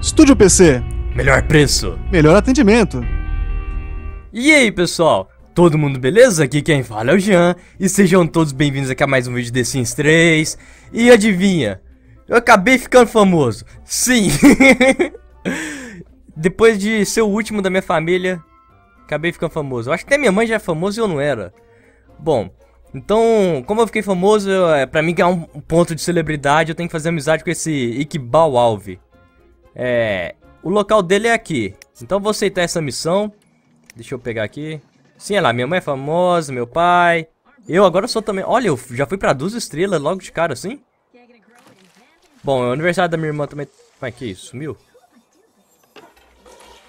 Estúdio PC. Melhor preço. Melhor atendimento. E aí, pessoal? Todo mundo beleza? Aqui quem fala é o Jean. E sejam todos bem-vindos aqui a mais um vídeo de Sims 3. E adivinha? Eu acabei ficando famoso. Sim. Depois de ser o último da minha família, acabei ficando famoso. Eu acho que até minha mãe já é famosa e eu não era. Bom, então, como eu fiquei famoso, é pra mim ganhar um ponto de celebridade, eu tenho que fazer amizade com esse Iqbal Alves. É, o local dele é aqui. Então vou aceitar essa missão. Deixa eu pegar aqui. Sim, olha é lá, minha mãe é famosa, meu pai. Eu agora sou também... Olha, eu já fui pra duas estrelas logo de cara, assim. Bom, é o aniversário da minha irmã também... Mas é que é isso, sumiu?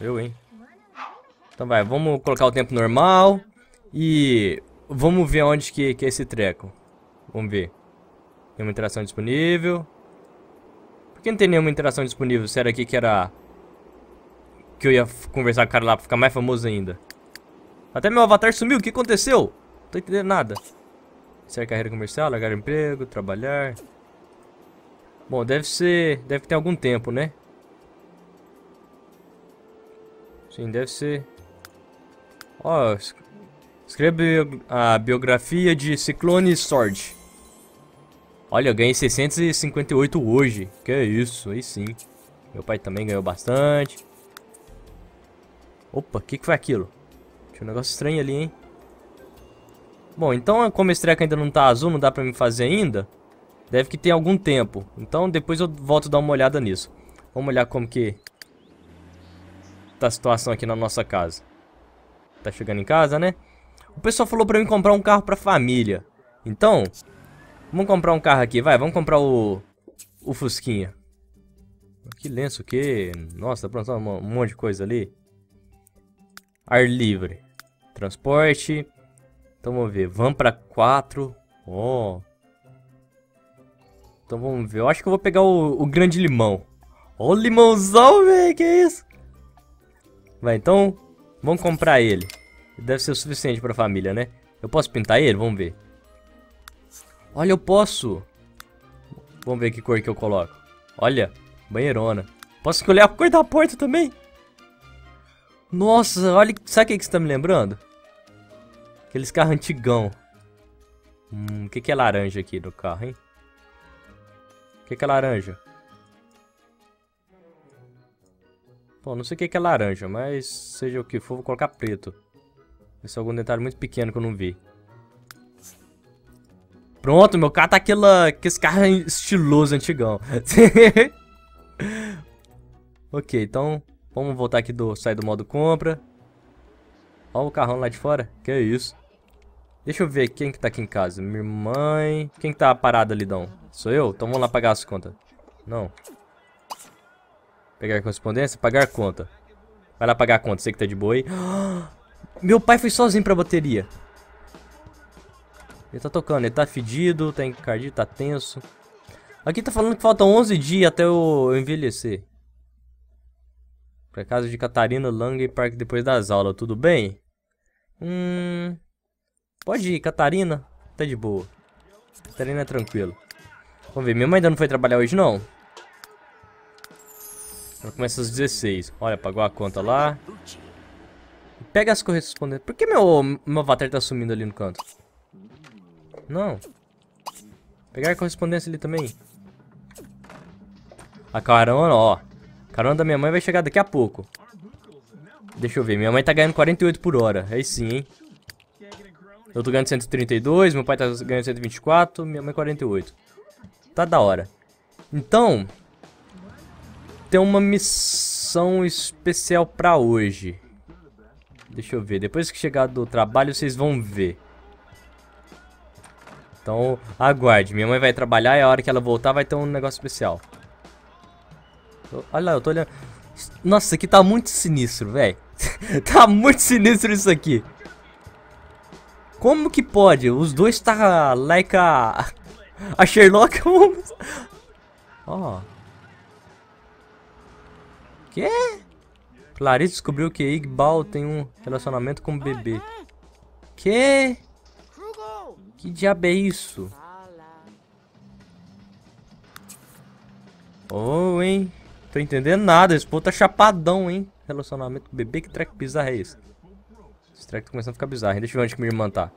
Eu, hein? Então vai, vamos colocar o tempo normal. E vamos ver onde que, que é esse treco. Vamos ver. Tem uma interação disponível. Por que não tem nenhuma interação disponível? Será que era... Que eu ia conversar com o cara lá pra ficar mais famoso ainda. Até meu avatar sumiu, o que aconteceu? Não tô entendendo nada. Será carreira comercial, largar emprego, trabalhar. Bom, deve ser... Deve ter algum tempo, né? Sim, deve ser... Ó, oh, escreve a biografia de Ciclone Sword. Olha, eu ganhei 658 hoje. Que isso, aí sim. Meu pai também ganhou bastante. Opa, o que, que foi aquilo? Tinha um negócio estranho ali, hein? Bom, então como esse treco ainda não tá azul, não dá pra mim fazer ainda. Deve que tem algum tempo. Então depois eu volto a dar uma olhada nisso. Vamos olhar como que... Tá a situação aqui na nossa casa. Tá chegando em casa, né? O pessoal falou pra mim comprar um carro pra família. Então, Vamos comprar um carro aqui, vai. Vamos comprar o... O Fusquinha. Que lenço, que... Nossa, pronto, um monte de coisa ali. Ar livre. Transporte. Então vamos ver. Van pra 4. Ó. Oh. Então vamos ver. Eu acho que eu vou pegar o, o grande limão. Ó oh, o limãozão, velho. Que isso? Vai, então... Vamos comprar ele. Deve ser o suficiente pra família, né? Eu posso pintar ele? Vamos ver. Olha, eu posso. Vamos ver que cor que eu coloco. Olha, banheirona. Posso escolher a cor da porta também? Nossa, olha, sabe o que, você está me lembrando? Aqueles carros antigão. Hum, o que, que é laranja aqui do carro, hein? O que, que é laranja? Bom, não sei o que, que é laranja, mas seja o que for, vou colocar preto. Esse é algum detalhe muito pequeno que eu não vi. Pronto, meu carro tá aquela, aqueles carros estiloso antigão. ok, então vamos voltar aqui do sair do modo compra. Olha o carrão lá de fora. Que é isso. Deixa eu ver quem que tá aqui em casa. Minha mãe... Quem que tá parado ali, Dão? Sou eu? Então vamos lá pagar as contas. Não. Pegar correspondência? Pagar conta. Vai lá pagar a conta. sei que tá de boa aí. Meu pai foi sozinho pra bateria. Ele tá tocando, ele tá fedido, tá encardido, tá tenso. Aqui tá falando que falta 11 dias até eu envelhecer. Pra casa de Catarina e Park depois das aulas, tudo bem? Hum. Pode ir, Catarina. Tá de boa. Catarina é tranquilo. Vamos ver, minha mãe ainda não foi trabalhar hoje não? Ela começa às 16. Olha, pagou a conta lá. Pega as correspondências. Por que meu, meu avatar tá sumindo ali no canto? Não. Pegar a correspondência ali também. A carona, ó. A carona da minha mãe vai chegar daqui a pouco. Deixa eu ver. Minha mãe tá ganhando 48 por hora. Aí sim, hein? Eu tô ganhando 132, meu pai tá ganhando 124, minha mãe 48. Tá da hora. Então, tem uma missão especial pra hoje. Deixa eu ver. Depois que chegar do trabalho, vocês vão ver. Então, aguarde. Minha mãe vai trabalhar e a hora que ela voltar vai ter um negócio especial. Olha lá, eu tô olhando. Nossa, isso aqui tá muito sinistro, velho. tá muito sinistro isso aqui. Como que pode? Os dois tá like a... A Sherlock Holmes. Ó. Oh. Que? Clarice descobriu que Igbal tem um relacionamento com o bebê. Que? Que diabo é isso? Oh, hein? Tô entendendo nada. Esse povo tá chapadão, hein? Relacionamento bebê. Que track bizarro é esse? Esse track tá começando a ficar bizarro, hein? Deixa eu ver onde que minha irmã tá.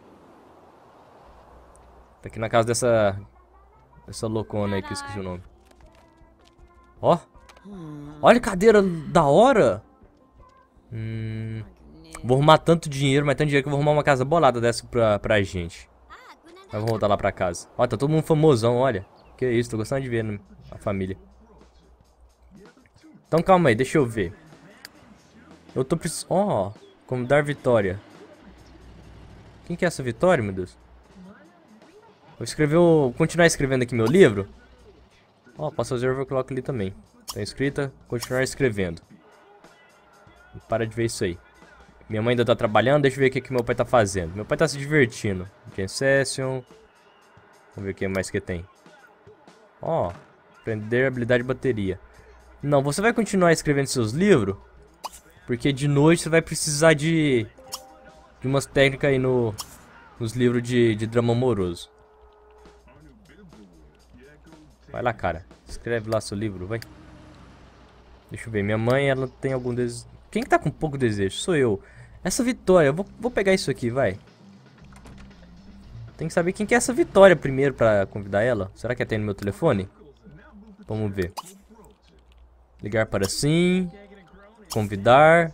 Tá aqui na casa dessa... Essa loucona aí que eu esqueci o nome. Ó. Olha a cadeira da hora. Hum... Vou arrumar tanto dinheiro, mas tanto dinheiro que eu vou arrumar uma casa bolada dessa pra, pra gente. Mas vamos voltar lá pra casa. Ó, tá todo mundo famosão, olha. Que isso, tô gostando de ver né? a família. Então calma aí, deixa eu ver. Eu tô precisando... Ó, oh, como dar vitória. Quem que é essa vitória, meu Deus? Vou escrever o... Continuar escrevendo aqui meu livro? Ó, oh, posso fazer o overclock ali também. Tá escrita, continuar escrevendo. para de ver isso aí. Minha mãe ainda tá trabalhando, deixa eu ver o que, que meu pai tá fazendo. Meu pai tá se divertindo. Gen Session. Vamos ver o que mais que tem. Ó, oh, aprender habilidade de bateria. Não, você vai continuar escrevendo seus livros, porque de noite você vai precisar de, de umas técnicas aí no, nos livros de, de drama amoroso. Vai lá, cara. Escreve lá seu livro, vai. Deixa eu ver. Minha mãe, ela tem algum desejo... Quem que tá com pouco desejo? Sou eu. Essa vitória, eu vou, vou pegar isso aqui, vai. Tem que saber quem que é essa vitória primeiro pra convidar ela. Será que é no meu telefone? Vamos ver. Ligar para sim. Convidar.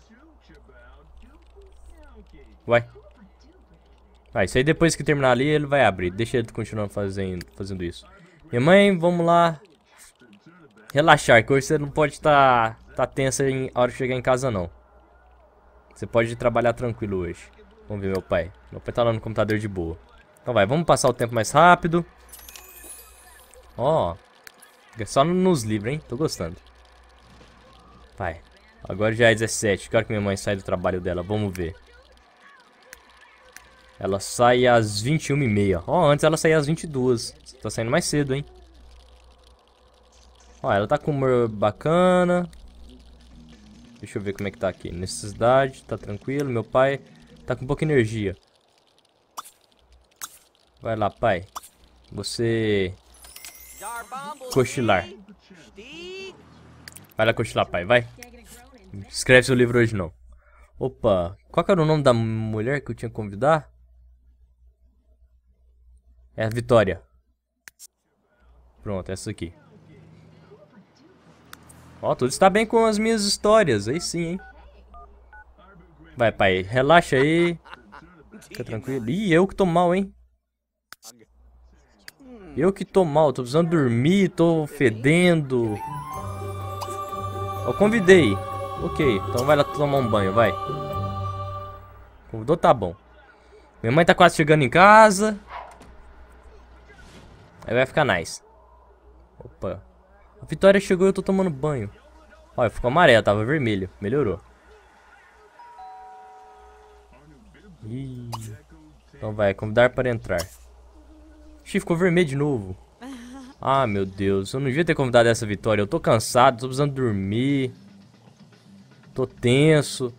Vai. Vai, ah, isso aí depois que terminar ali ele vai abrir. Deixa ele continuar fazendo, fazendo isso. Minha mãe, vamos lá. Relaxar, que hoje você não pode estar tá, tá tensa em a hora de chegar em casa não. Você pode trabalhar tranquilo hoje. Vamos ver meu pai. Meu pai tá lá no computador de boa. Então vai, vamos passar o tempo mais rápido. Ó. Oh, só nos livros, hein? Tô gostando. Pai, Agora já é 17. Que hora que minha mãe sai do trabalho dela? Vamos ver. Ela sai às 21h30. Ó, oh, antes ela saía às 22 Tá saindo mais cedo, hein? Ó, ela tá com humor bacana. Deixa eu ver como é que tá aqui. Necessidade, tá tranquilo. Meu pai tá com pouca energia. Vai lá, pai. Você... Cochilar. Vai lá cochilar, pai, vai. Escreve seu livro hoje, não. Opa, qual que era o nome da mulher que eu tinha que convidar? É a Vitória. Pronto, essa aqui. Ó, tudo está bem com as minhas histórias. Aí sim, hein? Vai, pai. Relaxa aí. Fica tranquilo. Ih, eu que tô mal, hein? Eu que tô mal. Tô precisando dormir. Tô fedendo. Ó, convidei. Ok, então vai lá tomar um banho, vai. Convidou, tá bom. Minha mãe tá quase chegando em casa. Aí vai ficar nice. Opa. A Vitória chegou e eu tô tomando banho. Olha, ficou amarelo, tava vermelho. Melhorou. Ih. Então vai, convidar para entrar. Xiii, ficou vermelho de novo. Ah, meu Deus. Eu não devia ter convidado essa vitória. Eu tô cansado, tô precisando dormir. Tô tenso.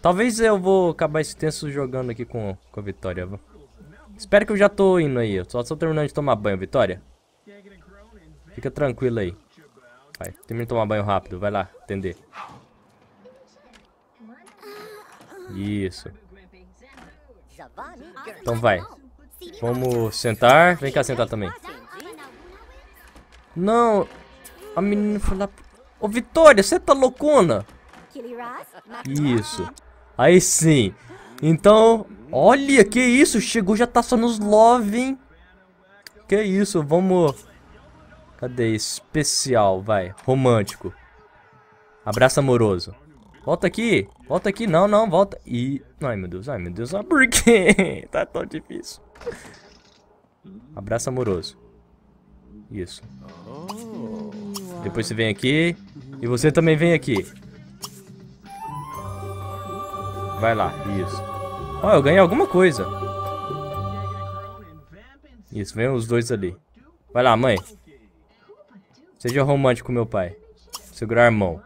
Talvez eu vou acabar esse tenso jogando aqui com, com a Vitória. Espero que eu já tô indo aí. Só tô terminando de tomar banho, Vitória. Fica tranquilo aí. Vai, termina de tomar banho rápido. Vai lá, atender. Isso. Então vai. Vamos sentar. Vem cá sentar também. Não. A menina foi lá... Ô, Vitória, você tá loucona? Isso. Aí sim. Então, olha, que isso. Chegou, já tá só nos love, hein? Que isso, vamos... Cadê especial, vai? Romântico. Abraço amoroso. Volta aqui. Volta aqui. Não, não, volta. E... Ai, meu Deus. Ai, meu Deus. Ah, por quê? tá tão difícil. Abraço amoroso. Isso. Depois você vem aqui. E você também vem aqui. Vai lá. Isso. Ó, oh, eu ganhei alguma coisa. Isso, vem os dois ali. Vai lá, mãe. Seja romântico, meu pai. Segurar a mão.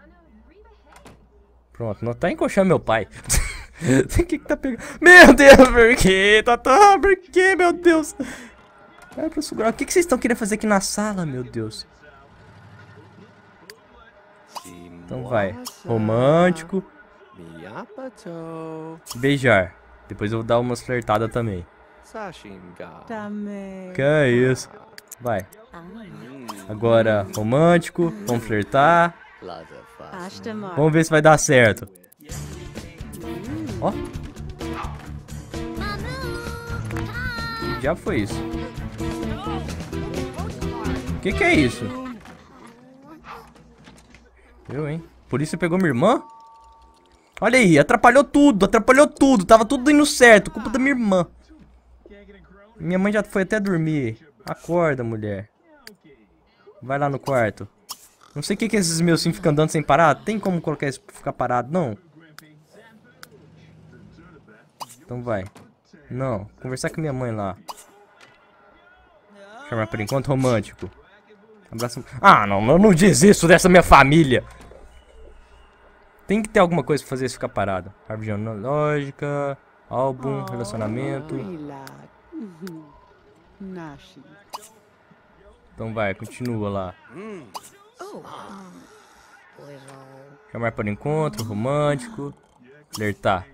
Pronto, não tá encoxando meu pai. O que que tá pegando? Meu Deus, por que, ah, Por que, meu Deus? É pra segurar. O que que vocês estão querendo fazer aqui na sala, meu Deus? Então vai. Romântico. Beijar. Depois eu vou dar umas flertadas também. Que é isso? Vai. Ah. Agora, romântico. Vamos flertar. Vamos ver se vai dar certo. Ó. Já foi isso. O que, que é isso? Eu, hein? Por isso você pegou minha irmã? Olha aí, atrapalhou tudo, atrapalhou tudo. Tava tudo indo certo, culpa da minha irmã. Minha mãe já foi até dormir. Acorda, mulher. Vai lá no quarto. Não sei o que, que esses meus sim ficam andando sem parar. Tem como colocar isso pra ficar parado, não? Então vai. Não, conversar com minha mãe lá. Chamar por enquanto romântico. Abraço. Ah, não, eu não desisto dessa minha família. Tem que ter alguma coisa pra fazer isso ficar parado. Árvore genealógica, álbum, relacionamento nasce. Então vai, continua lá. Chamar oh. para encontro, romântico. Flertar.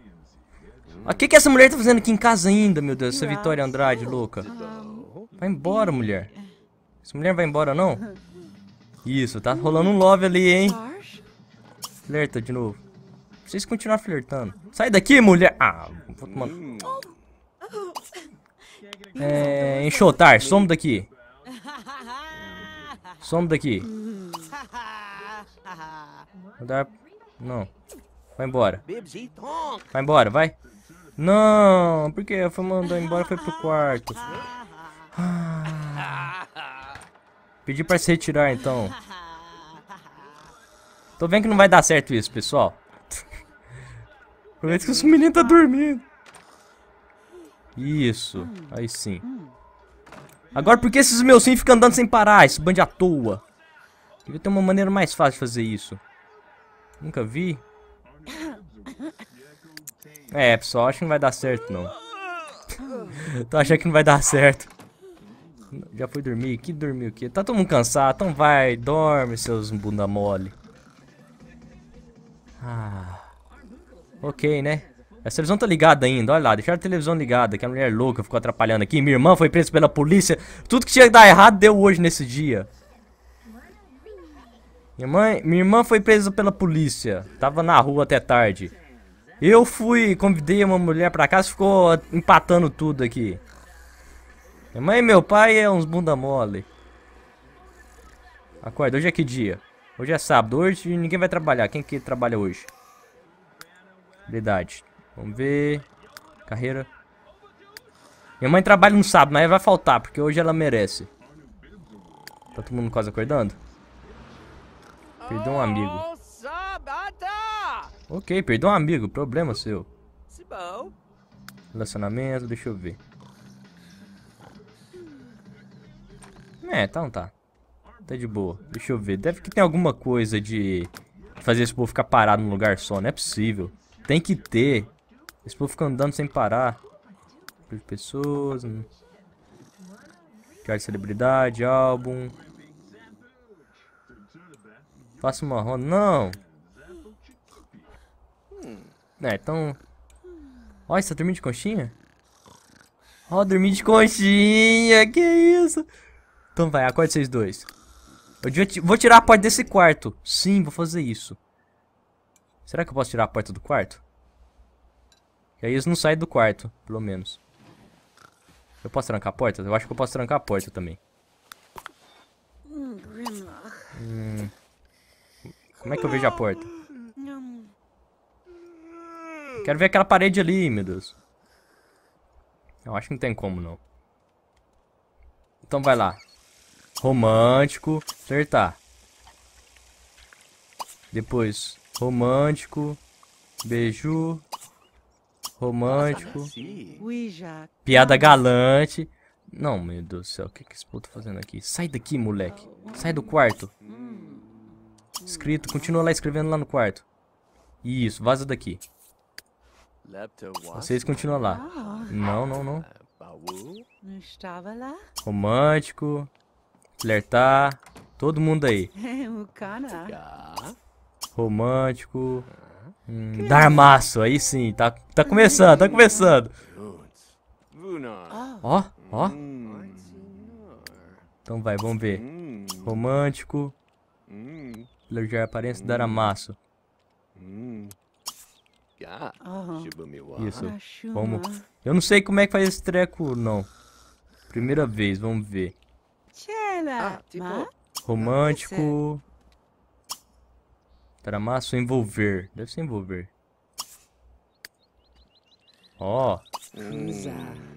O ah, que, que essa mulher tá fazendo aqui em casa ainda, meu Deus? Essa Vitória Andrade, louca. Ah, vai embora, mulher. Essa mulher vai embora, não? Isso, tá rolando um love ali, hein? Flerta de novo. Preciso continuar flertando. Sai daqui, mulher! Ah, vou tomar... É, enxotar, some daqui. Some daqui. Não. Vai embora. Vai embora, vai. Não, porque foi mandar embora foi pro quarto. Ah. Pedi pra se retirar então. Tô vendo que não vai dar certo isso, pessoal. Aproveita que os menino tá dormindo. Isso, hum. aí sim. Hum. Agora por que esses meus sim ficam andando sem parar? Esse bando à toa. Devia ter uma maneira mais fácil de fazer isso. Nunca vi. É, pessoal, acho que não vai dar certo, não. Tô achando que não vai dar certo. Já foi dormir? Que dormiu o quê? Tá todo mundo cansado, então vai, dorme, seus bunda mole. Ah. Ok, né? Essa televisão tá ligada ainda, olha lá, deixaram a televisão ligada, que a mulher louca ficou atrapalhando aqui. Minha irmã foi presa pela polícia. Tudo que tinha que dar errado deu hoje nesse dia. Minha, mãe, minha irmã foi presa pela polícia. Tava na rua até tarde. Eu fui, convidei uma mulher pra casa, ficou empatando tudo aqui. Minha mãe e meu pai é uns bunda mole. Acorda, hoje é que dia? Hoje é sábado, hoje ninguém vai trabalhar. Quem que trabalha hoje? Verdade. Vamos ver. Carreira. Minha mãe trabalha no sábado, mas vai faltar, porque hoje ela merece. Tá todo mundo quase acordando? Perdão um amigo. Ok, perdão um amigo, problema seu. Relacionamento, deixa eu ver. É, tá, não tá. Tá de boa. Deixa eu ver. Deve que tem alguma coisa de fazer esse povo ficar parado num lugar só. Não é possível. Tem que ter esse povo fica andando sem parar. De pessoas. Né? É de celebridade, álbum. Faça uma ronda. Não! Hum. É, então... Olha, você tá dormindo de conchinha? Ó, oh, dormi de conchinha, que isso? Então vai, acorde vocês dois. Eu vou tirar a porta desse quarto. Sim, vou fazer isso. Será que eu posso tirar a porta do quarto? E aí eles não saem do quarto, pelo menos. Eu posso trancar a porta? Eu acho que eu posso trancar a porta também. Hum. Como é que eu vejo a porta? Quero ver aquela parede ali, meu Deus. Eu acho que não tem como, não. Então vai lá. Romântico. Acertar. Depois, romântico. Beijo romântico, piada galante. Não, meu Deus do céu, o que, que esse puto tá fazendo aqui? Sai daqui, moleque. Sai do quarto. Hum. Escrito, continua lá escrevendo lá no quarto. Isso, vaza daqui. Vocês continuam lá. Ah, não, não, não. Romântico. Flertar. Todo mundo aí. Romântico. Hum, Darmaço, aí sim, tá, tá começando, tá começando. Hum. Ó, ó. Hum. Então vai, vamos ver. Romântico. Elogiar a aparência, dar hum. maço Isso, vamos. Eu não sei como é que faz esse treco, não. Primeira vez, vamos ver. Ah, tipo, Romântico. É. Tramaço envolver. Deve ser envolver. Ó. Oh.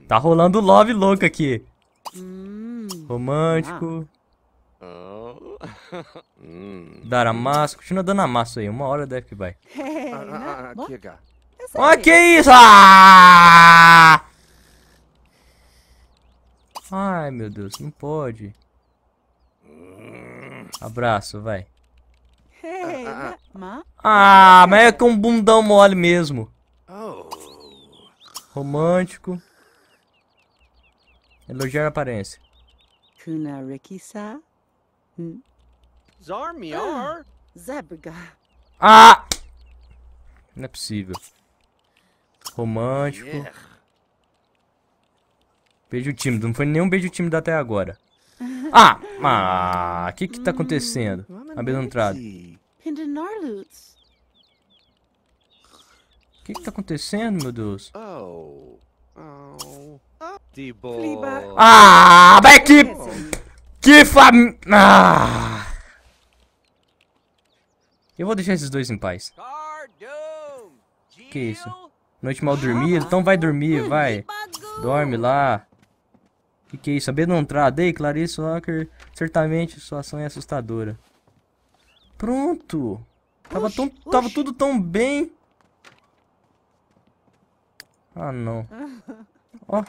Tá rolando love louco aqui. Hum. Romântico. Oh. Hum. Dar a massa, Continua dando amasso aí. Uma hora deve que vai. É, ah, né? ah, ah, Ó, ah, que isso? Ah! Ai, meu Deus. Não pode. Abraço, vai. Ah, ah, ah. ah, mas é que um bundão mole mesmo. Oh. Romântico. Elogiar a aparência. Hum. Ah! Não é possível. Romântico. Beijo tímido. Não foi nenhum beijo tímido até agora. Ah, ah, que que tá acontecendo? Hum, Abrindo entrada. O que que tá acontecendo, meu Deus? Oh, oh, oh. Ah, vai que... Que fam... Ah. Eu vou deixar esses dois em paz. Que isso? Noite mal dormida? Então vai dormir, vai. Dorme lá. Que que é isso? Sabendo entrar, dei Clarice Walker. Certamente sua ação é assustadora. Pronto. Tava, tão, tava tudo tão bem. Ah, não. Ó.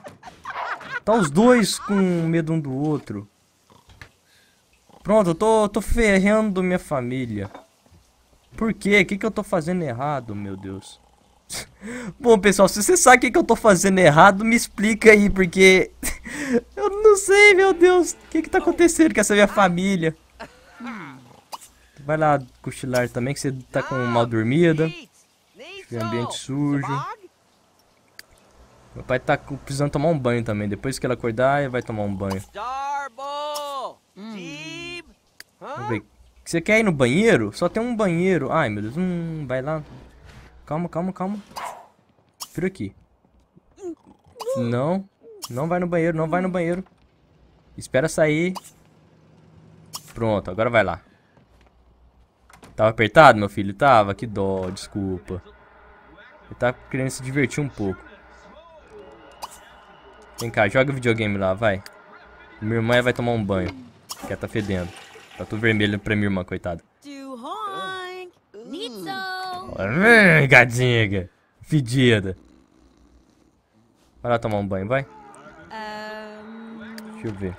Tá os dois com medo um do outro. Pronto, eu tô, tô ferrando minha família. Por quê? O que, que eu tô fazendo errado, meu Deus? Bom, pessoal, se você sabe o que, eu tô fazendo errado, me explica aí, porque... eu não sei, meu Deus. O que que tá acontecendo com essa minha família? Vai lá cochilar também, que você tá com mal dormida. ambiente sujo. Meu pai tá precisando tomar um banho também. Depois que ela acordar, ele vai tomar um banho. Hum. Você quer ir no banheiro? Só tem um banheiro. Ai, meu Deus. Hum, vai lá. Calma, calma, calma. Por aqui. Não. Não vai no banheiro, não vai no banheiro. Espera sair. Pronto, agora vai lá. Tava apertado, meu filho? Tava, que dó, desculpa. Ele tá querendo se divertir um pouco. Vem cá, joga videogame lá, vai. Minha irmã vai tomar um banho. Quer tá fedendo. Tá tudo vermelho pra minha irmã, coitada. Hum, gadinha, Fedida. Vai lá tomar um banho, vai. Deixa eu ver.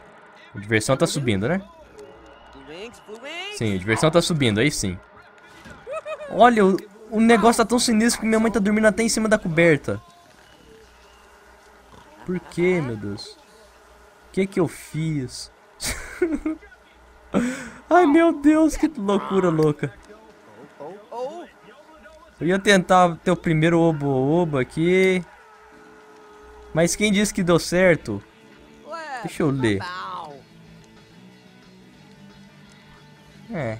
A diversão tá subindo, né? Sim, a diversão tá subindo, aí sim. Olha, o, o negócio tá tão sinistro que minha mãe tá dormindo até em cima da coberta. Por que, meu Deus? O que que eu fiz? Ai, meu Deus, que loucura louca. Eu ia tentar ter o primeiro obo-oba aqui. Mas quem disse que deu certo? Deixa eu tá ler. É.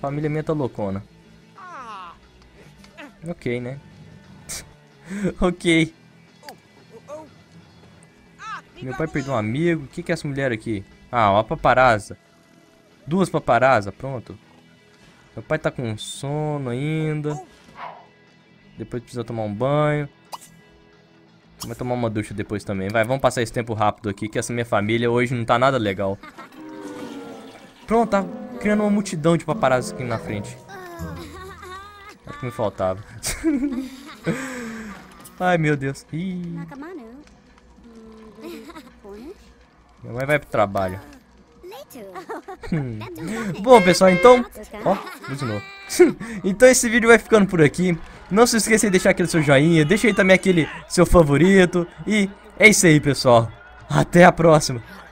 Família é minha tá loucona. Ah. Ok, né? ok. Meu pai perdeu um amigo. O que, que é essa mulher aqui? Ah, uma paparazza. Duas paparazza, pronto. Meu pai tá com sono ainda. Depois precisa tomar um banho. vai tomar uma ducha depois também. Vai, vamos passar esse tempo rápido aqui, que essa minha família hoje não tá nada legal. Pronto, tá criando uma multidão de paparazzi aqui na frente. Acho que me faltava. Ai, meu Deus. Ih. Minha mãe vai pro trabalho. Hum. Bom, pessoal, então... Ó, oh, de novo. então esse vídeo vai ficando por aqui. Não se esqueça de deixar aquele seu joinha, deixa aí também aquele seu favorito. E é isso aí, pessoal. Até a próxima.